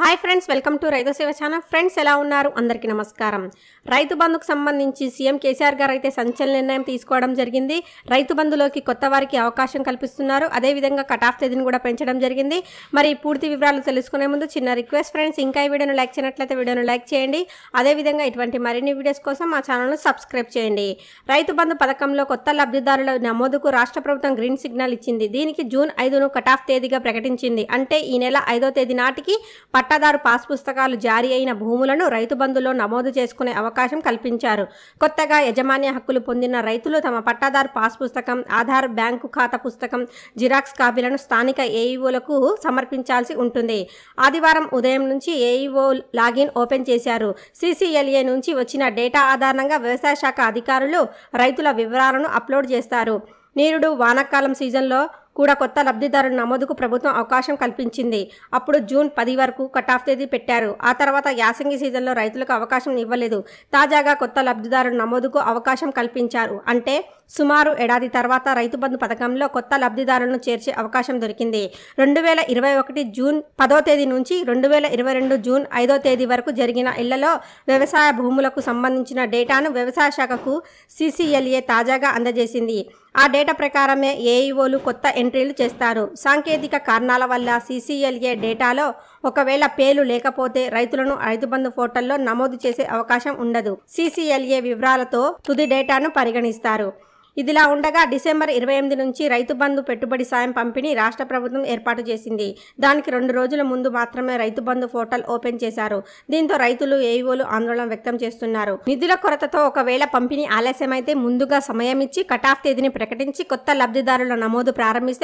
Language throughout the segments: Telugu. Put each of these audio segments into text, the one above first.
హాయ్ ఫ్రెండ్స్ వెల్కమ్ టు రైతు సేవ ఛానల్ ఫ్రెండ్స్ ఎలా ఉన్నారు అందరికీ నమస్కారం రైతు బంధుకు సంబంధించి సీఎం కేసీఆర్ గారు అయితే సంచలన నిర్ణయం తీసుకోవడం జరిగింది రైతు బంధులోకి కొత్త వారికి అవకాశం కల్పిస్తున్నారు అదేవిధంగా కట్ ఆఫ్ తేదీని కూడా పెంచడం జరిగింది మరి పూర్తి వివరాలు తెలుసుకునే ముందు చిన్న రిక్వెస్ట్ ఫ్రెండ్స్ ఇంకా ఈ వీడియోను లైక్ చేయనట్లయితే వీడియోను లైక్ చేయండి అదేవిధంగా ఇటువంటి మరిన్ని వీడియోస్ కోసం మా ఛానల్ను సబ్స్క్రైబ్ చేయండి రైతు బంధు పథకంలో కొత్త లబ్ధిదారుల నమోదుకు రాష్ట్ర ప్రభుత్వం గ్రీన్ సిగ్నల్ ఇచ్చింది దీనికి జూన్ ఐదును కట్ ఆఫ్ తేదీగా ప్రకటించింది అంటే ఈ నెల ఐదో తేదీ నాటికి పట్ పట్టాదారు పాస్ పుస్తకాలు జారీ అయిన భూములను రైతు బంధులో నమోదు చేసుకునే అవకాశం కల్పించారు కొత్తగా యజమాన్య హక్కులు పొందిన రైతులు తమ పట్టాదారు పాస్ పుస్తకం ఆధార్ బ్యాంకు ఖాతా పుస్తకం జిరాక్స్ కాపీలను స్థానిక ఏఈఓలకు సమర్పించాల్సి ఉంటుంది ఆదివారం ఉదయం నుంచి ఏఈఓ లాగిన్ ఓపెన్ చేశారు సిసిఎల్ఏ నుంచి వచ్చిన డేటా ఆధారంగా వ్యవసాయ శాఖ అధికారులు రైతుల వివరాలను అప్లోడ్ చేస్తారు నీరుడు వానాకాలం సీజన్లో కూడా కొత్త లబ్ధిదారుల నమోదుకు ప్రభుత్వం అవకాశం కల్పించింది అప్పుడు జూన్ పది వరకు కట్ ఆఫ్ తేదీ పెట్టారు ఆ తర్వాత యాసంగి సీజన్లో రైతులకు అవకాశం ఇవ్వలేదు తాజాగా కొత్త లబ్ధిదారుల నమోదుకు అవకాశం కల్పించారు అంటే సుమారు ఏడాది తర్వాత రైతు బంధు పథకంలో కొత్త లబ్ధిదారులను చేర్చే అవకాశం దొరికింది రెండు వేల ఇరవై ఒకటి జూన్ పదో తేదీ నుంచి రెండు వేల ఇరవై రెండు జూన్ ఐదో తేదీ వరకు జరిగిన ఇళ్లలో వ్యవసాయ భూములకు సంబంధించిన డేటాను వ్యవసాయ శాఖకు సీసీఎల్ఏ తాజాగా అందజేసింది ఆ డేటా ప్రకారమే ఏఈఓలు e కొత్త ఎంట్రీలు చేస్తారు సాంకేతిక కారణాల వల్ల సీసీఎల్ఏ డేటాలో ఒకవేళ పేలు లేకపోతే రైతులను ఐదు బంధు పోర్టల్లో నమోదు చేసే అవకాశం ఉండదు సీసీఎల్ఏ వివరాలతో తుది డేటాను పరిగణిస్తారు ఇదిలా ఉండగా డిసెంబర్ ఇరవై ఎనిమిది నుంచి రైతు బంధు పెట్టుబడి సాయం పంపిణీ రాష్ట్ర ప్రభుత్వం ఏర్పాటు చేసింది దానికి రెండు రోజుల ముందు మాత్రమే రైతు బంధు పోర్టల్ ఓపెన్ చేశారు దీంతో రైతులు ఏఈఓలు ఆందోళన వ్యక్తం చేస్తున్నారు నిధుల కొరతతో ఒకవేళ పంపిణీ ఆలస్యమైతే ముందుగా సమయం ఇచ్చి కటాఫ్ తేదీని ప్రకటించి కొత్త లబ్ధిదారుల నమోదు ప్రారంభిస్తే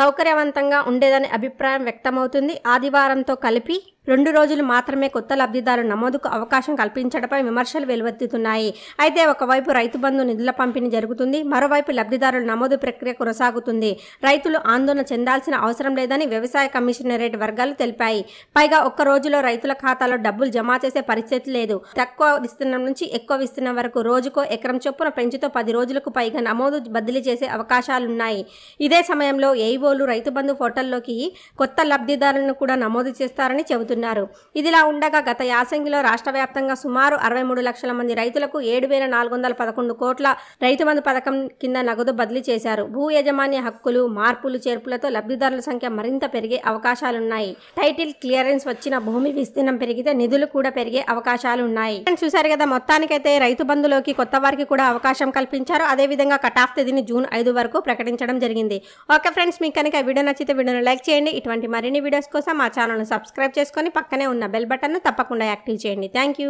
సౌకర్యవంతంగా ఉండేదనే అభిప్రాయం వ్యక్తమవుతుంది ఆదివారంతో కలిపి రెండు రోజులు మాత్రమే కొత్త లబ్ధిదారు నమోదుకు అవకాశం కల్పించడంపై విమర్శలు వెలువెత్తుతున్నాయి అయితే ఒకవైపు రైతు బంధు నిధుల పంపిణీ జరుగుతుంది మరోవైపు లబ్ధిదారుల నమోదు ప్రక్రియ కొనసాగుతుంది రైతులు ఆందోళన చెందాల్సిన అవసరం లేదని వ్యవసాయ కమిషనరేట్ వర్గాలు తెలిపాయి పైగా ఒక్క రోజులో రైతుల ఖాతాలో డబ్బులు జమ చేసే పరిస్థితి లేదు తక్కువ విస్తీర్ణం నుంచి ఎక్కువ విస్తీర్ణం వరకు రోజుకో ఎకరం చొప్పున పెంచుతో పది రోజులకు పైగా నమోదు బదిలీ చేసే అవకాశాలున్నాయి ఇదే సమయంలో ఏఈఓలు రైతు బంధు పోర్టల్లోకి కొత్త లబ్ధిదారులను కూడా నమోదు చేస్తారని చెబుతున్నారు చేస్తున్నారు ఇదిలా ఉండగా గత యాసంగిలో రాష్ట్ర వ్యాప్తంగా సుమారు అరవై మూడు లక్షల మంది రైతులకు ఏడు వేల నాలుగు వందల పదకొండు కోట్ల రైతు బంధు పథకం కింద నగదు బదిలీ చేశారు భూ యాజమాన్య హక్కులు మార్పులు చేర్పులతో లబ్ధిదారుల సంఖ్య మరింత పెరిగే అవకాశాలున్నాయి టైటిల్ క్లియరెన్స్ వచ్చిన భూమి విస్తీర్ణం పెరిగితే నిధులు కూడా పెరిగే అవకాశాలు ఉన్నాయి చూశారు కదా మొత్తానికైతే రైతు బంధులోకి కొత్త వారికి కూడా అవకాశం కల్పించారు అదేవిధంగా కట్ ఆఫ్ తేదీని జూన్ ఐదు వరకు ప్రకటించడం జరిగింది ఓకే ఫ్రెండ్స్ మీకు కనుక వీడియో నచ్చితే వీడియోను లైక్ చేయండి ఇటువంటి మరిన్ని వీడియోస్ కోసం మా ఛానల్ను సబ్స్క్రైబ్ చేసుకోండి చేసుకొని పక్కనే ఉన్న బెల్ బటన్ను తప్పకుండా యాక్టివ్ చేయండి థ్యాంక్ యూ